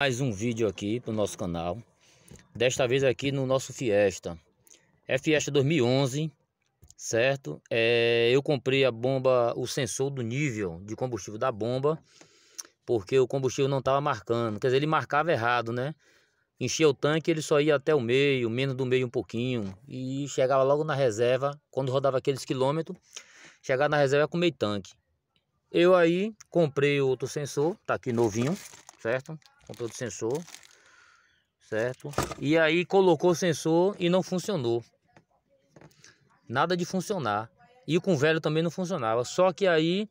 Mais um vídeo aqui para o nosso canal, desta vez aqui no nosso Fiesta, é Fiesta 2011, certo? É, eu comprei a bomba, o sensor do nível de combustível da bomba, porque o combustível não estava marcando, quer dizer, ele marcava errado, né? Enchia o tanque, ele só ia até o meio, menos do meio um pouquinho, e chegava logo na reserva, quando rodava aqueles quilômetros, chegava na reserva com meio tanque. Eu aí comprei outro sensor, tá aqui novinho, certo? com do sensor, certo? E aí colocou o sensor e não funcionou. Nada de funcionar. E com o velho também não funcionava. Só que aí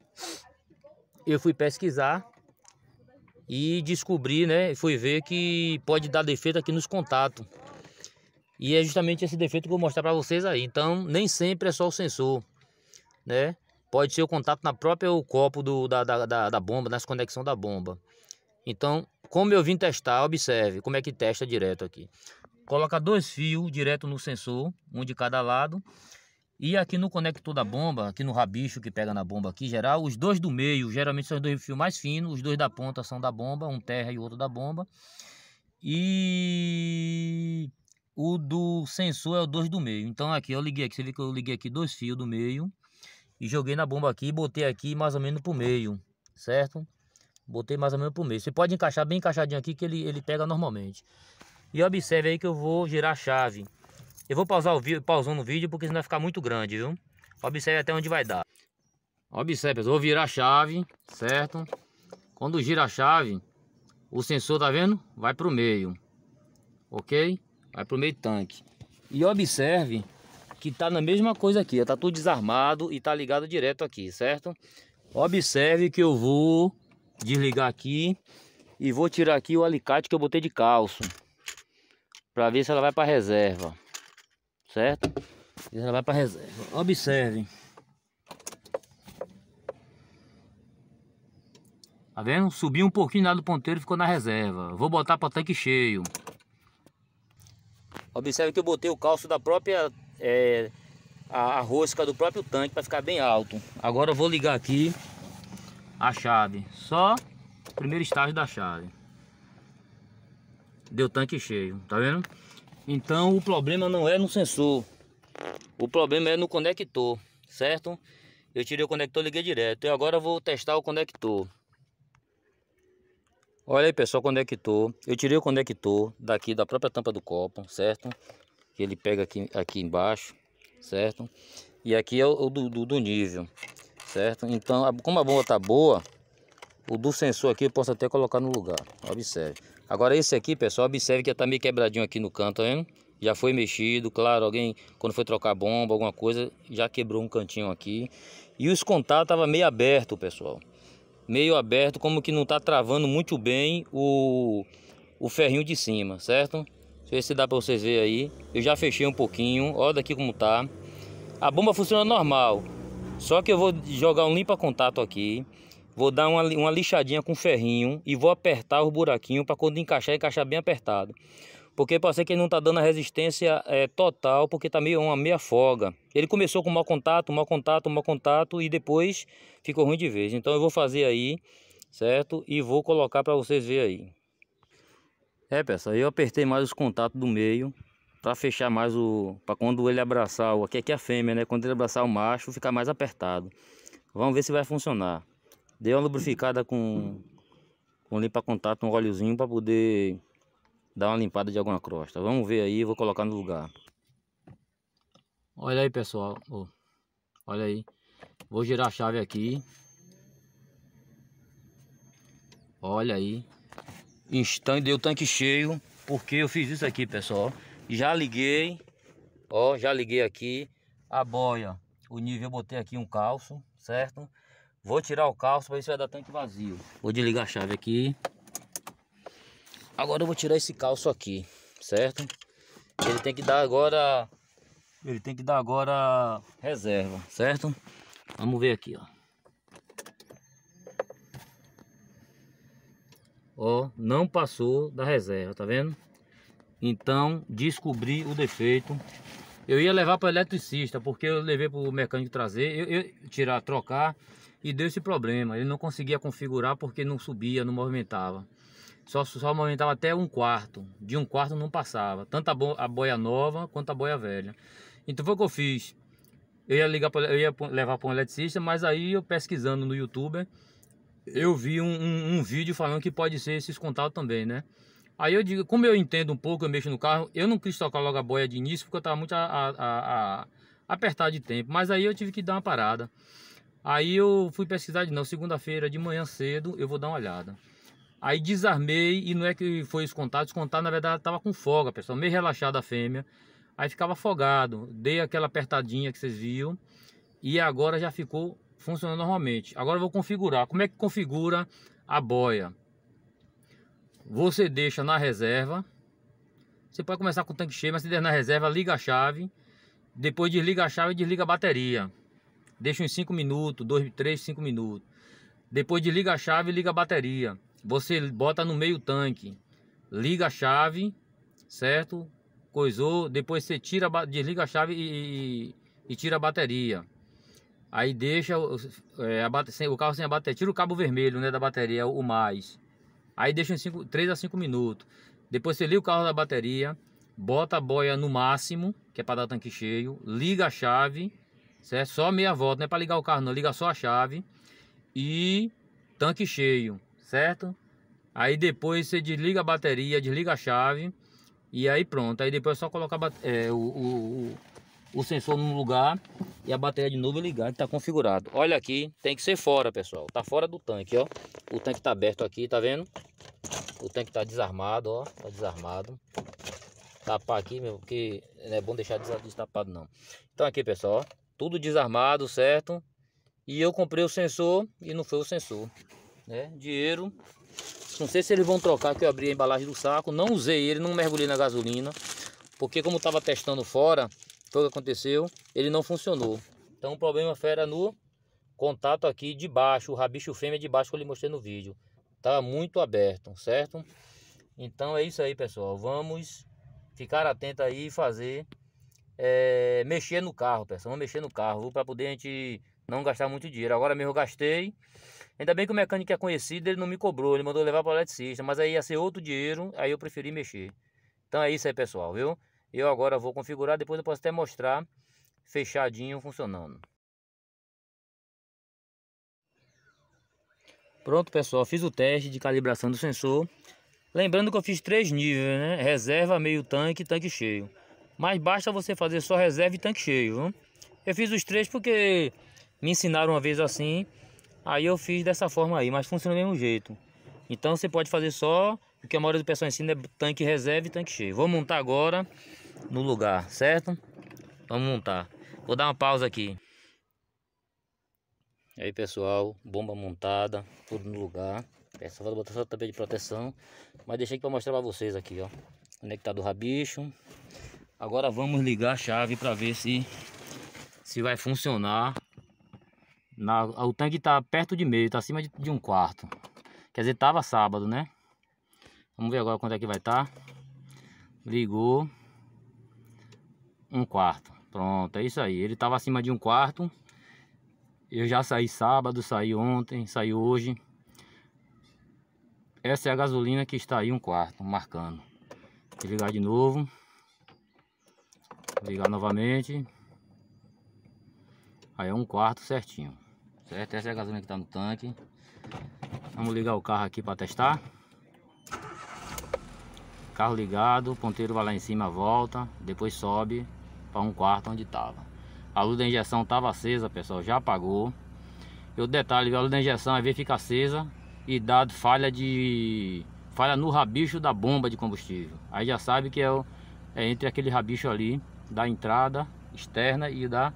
eu fui pesquisar e descobri, né? Fui ver que pode dar defeito aqui nos contatos. E é justamente esse defeito que eu vou mostrar para vocês aí. Então, nem sempre é só o sensor, né? Pode ser o contato na própria o copo do, da, da, da, da bomba, nas conexões da bomba. Então, como eu vim testar, observe como é que testa direto aqui. Coloca dois fios direto no sensor, um de cada lado. E aqui no conector da bomba, aqui no rabicho que pega na bomba aqui, geral, os dois do meio, geralmente são os dois fios mais finos, os dois da ponta são da bomba, um terra e outro da bomba. E o do sensor é o dois do meio. Então aqui eu liguei aqui, você vê que eu liguei aqui dois fios do meio e joguei na bomba aqui e botei aqui mais ou menos pro meio, certo? Botei mais ou menos pro meio. Você pode encaixar bem encaixadinho aqui que ele, ele pega normalmente. E observe aí que eu vou girar a chave. Eu vou pausar o vídeo, pausando o vídeo porque senão vai ficar muito grande, viu? Observe até onde vai dar. Observe, pessoal, vou virar a chave, certo? Quando gira a chave, o sensor, tá vendo? Vai pro meio, ok? Vai pro meio tanque. E observe que tá na mesma coisa aqui, tá tudo desarmado e tá ligado direto aqui, certo? Observe que eu vou desligar aqui e vou tirar aqui o alicate que eu botei de calço para ver se ela vai para reserva certo ela vai para reserva observem tá vendo subiu um pouquinho lá do ponteiro ficou na reserva vou botar para tanque cheio observe que eu botei o calço da própria é, a, a rosca do próprio tanque para ficar bem alto agora eu vou ligar aqui a chave. Só o primeiro estágio da chave. Deu tanque cheio, tá vendo? Então o problema não é no sensor. O problema é no conector, certo? Eu tirei o conector, liguei direto. E agora eu vou testar o conector. Olha aí pessoal, conector. Eu tirei o conector daqui da própria tampa do copo, certo? Que ele pega aqui, aqui embaixo, certo? E aqui é o, do, do nível certo? Então, como a bomba tá boa, o do sensor aqui eu posso até colocar no lugar, observe. Agora esse aqui, pessoal, observe que já tá meio quebradinho aqui no canto, tá vendo? Já foi mexido, claro, alguém, quando foi trocar bomba, alguma coisa, já quebrou um cantinho aqui. E os contatos tava meio aberto, pessoal. Meio aberto, como que não tá travando muito bem o, o ferrinho de cima, certo? Deixa eu ver se dá para vocês verem aí. Eu já fechei um pouquinho, olha daqui como tá. A bomba funciona normal, só que eu vou jogar um limpa-contato aqui, vou dar uma, uma lixadinha com ferrinho e vou apertar o buraquinho para quando encaixar, encaixar bem apertado. Porque pode ser que ele não está dando a resistência é, total, porque está meio uma meia folga. Ele começou com mau contato, mau contato, mau contato e depois ficou ruim de vez. Então eu vou fazer aí, certo? E vou colocar para vocês verem aí. É pessoal, eu apertei mais os contatos do meio para fechar mais o para quando ele abraçar o aqui, aqui é a fêmea né quando ele abraçar o macho ficar mais apertado vamos ver se vai funcionar deu uma lubrificada com com limpa contato um óleozinho para poder dar uma limpada de alguma crosta vamos ver aí vou colocar no lugar olha aí pessoal oh, olha aí vou girar a chave aqui olha aí instante deu tanque cheio porque eu fiz isso aqui pessoal já liguei. Ó, já liguei aqui a ah, boia. O nível eu botei aqui um calço, certo? Vou tirar o calço para ver se vai dar tanque vazio. Vou desligar a chave aqui. Agora eu vou tirar esse calço aqui, certo? Ele tem que dar agora... Ele tem que dar agora reserva, certo? Vamos ver aqui, ó. Ó, não passou da reserva, tá vendo? Então, descobri o defeito. Eu ia levar para o eletricista, porque eu levei para o mecânico trazer, eu, eu, tirar, trocar, e deu esse problema. Ele não conseguia configurar porque não subia, não movimentava. Só, só movimentava até um quarto. De um quarto não passava. Tanto a, bo a boia nova quanto a boia velha. Então foi o que eu fiz. Eu ia, ligar pra, eu ia levar para um eletricista, mas aí eu pesquisando no YouTube, eu vi um, um, um vídeo falando que pode ser esses contatos também, né? Aí eu digo, como eu entendo um pouco, eu mexo no carro, eu não quis tocar logo a boia de início porque eu estava muito a, a, a, apertado de tempo. Mas aí eu tive que dar uma parada. Aí eu fui pesquisar de não, segunda-feira de manhã cedo eu vou dar uma olhada. Aí desarmei e não é que foi contatos. descontado na verdade estava com folga, pessoal, meio relaxada a fêmea. Aí ficava afogado, dei aquela apertadinha que vocês viram e agora já ficou funcionando normalmente. Agora eu vou configurar. Como é que configura a boia? Você deixa na reserva. Você pode começar com o tanque cheio, mas se der na reserva, liga a chave. Depois desliga a chave e desliga a bateria. Deixa uns 5 minutos, 2, 3, 5 minutos. Depois desliga a chave e liga a bateria. Você bota no meio o tanque. Liga a chave, certo? Coisou. Depois você tira, desliga a chave e, e, e tira a bateria. Aí deixa é, a, o carro sem a bateria. Tira o cabo vermelho né, da bateria, o mais. Aí deixa em 3 a 5 minutos. Depois você liga o carro da bateria, bota a boia no máximo, que é para dar tanque cheio, liga a chave, certo? Só meia volta, não é para ligar o carro não, liga só a chave e tanque cheio, certo? Aí depois você desliga a bateria, desliga a chave e aí pronto. Aí depois é só colocar é, o, o, o sensor no lugar e a bateria de novo ligada está configurado. Olha aqui, tem que ser fora, pessoal. Tá fora do tanque, ó. O tanque tá aberto aqui, tá vendo? O tanque tá desarmado, ó. Tá desarmado. Tapar aqui, meu, porque não é bom deixar destapado, não. Então aqui, pessoal, tudo desarmado, certo? E eu comprei o sensor e não foi o sensor, né? Dinheiro. Não sei se eles vão trocar, que eu abri a embalagem do saco. Não usei ele, não mergulhei na gasolina. Porque como eu tava testando fora, foi o que aconteceu, ele não funcionou. Então o problema era no contato aqui de baixo, o rabicho fêmea de baixo que eu lhe mostrei no vídeo. Tá muito aberto, certo? Então é isso aí, pessoal. Vamos ficar atento aí e fazer... É, mexer no carro, pessoal. Vamos mexer no carro para poder a gente não gastar muito dinheiro. Agora mesmo eu gastei. Ainda bem que o mecânico é conhecido, ele não me cobrou, ele mandou levar para o eletricista, mas aí ia ser outro dinheiro, aí eu preferi mexer. Então é isso aí, pessoal, viu? Eu agora vou configurar, depois eu posso até mostrar fechadinho funcionando. Pronto, pessoal, fiz o teste de calibração do sensor. Lembrando que eu fiz três níveis, né? Reserva, meio tanque e tanque cheio. Mas basta você fazer só reserva e tanque cheio, viu? Eu fiz os três porque me ensinaram uma vez assim. Aí eu fiz dessa forma aí, mas funciona do mesmo jeito. Então você pode fazer só porque a maioria do pessoal ensina é tanque reserva e tanque cheio. Vou montar agora no lugar, certo? Vamos montar. Vou dar uma pausa aqui. E aí pessoal, bomba montada, tudo no lugar. É, só vou botar só tapete de proteção. Mas deixei aqui para mostrar para vocês aqui, ó. Conectado é tá o rabicho. Agora vamos ligar a chave para ver se se vai funcionar. Na, o tanque tá perto de meio, tá acima de, de um quarto. Quer dizer, tava sábado, né? Vamos ver agora quanto é que vai estar. Tá. Ligou. Um quarto. Pronto, é isso aí. Ele estava acima de um quarto. Eu já saí sábado, saí ontem, saí hoje. Essa é a gasolina que está aí um quarto, marcando. Vou ligar de novo. Vou ligar novamente. Aí é um quarto certinho. Certo? Essa é a gasolina que está no tanque. Vamos ligar o carro aqui para testar carro ligado, o ponteiro vai lá em cima, volta, depois sobe para um quarto onde estava. A luz da injeção estava acesa, pessoal, já apagou. E o detalhe, a luz da injeção às vezes fica acesa e dado falha de falha no rabicho da bomba de combustível. Aí já sabe que é, o, é entre aquele rabicho ali da entrada externa e da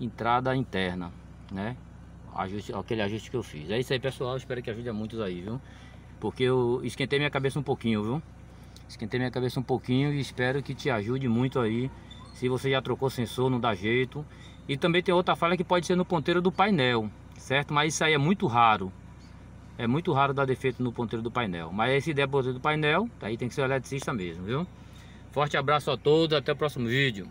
entrada interna, né? Ajuste, aquele ajuste que eu fiz. É isso aí, pessoal. Espero que ajude a muitos aí, viu? Porque eu esquentei minha cabeça um pouquinho, viu? Esquentei minha cabeça um pouquinho e espero que te ajude muito aí. Se você já trocou sensor, não dá jeito. E também tem outra falha que pode ser no ponteiro do painel, certo? Mas isso aí é muito raro. É muito raro dar defeito no ponteiro do painel. Mas se der é ponteiro do painel, aí tem que ser o eletricista mesmo, viu? Forte abraço a todos, até o próximo vídeo.